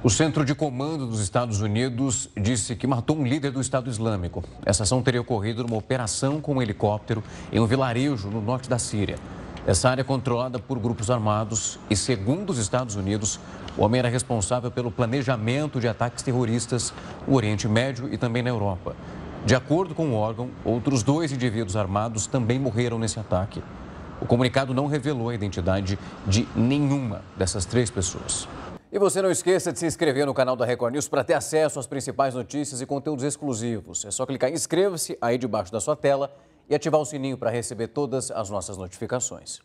O Centro de Comando dos Estados Unidos disse que matou um líder do Estado Islâmico. Essa ação teria ocorrido numa operação com um helicóptero em um vilarejo no norte da Síria. Essa área é controlada por grupos armados e, segundo os Estados Unidos, o homem era responsável pelo planejamento de ataques terroristas no Oriente Médio e também na Europa. De acordo com o órgão, outros dois indivíduos armados também morreram nesse ataque. O comunicado não revelou a identidade de nenhuma dessas três pessoas. E você não esqueça de se inscrever no canal da Record News para ter acesso às principais notícias e conteúdos exclusivos. É só clicar em inscreva-se aí debaixo da sua tela e ativar o sininho para receber todas as nossas notificações.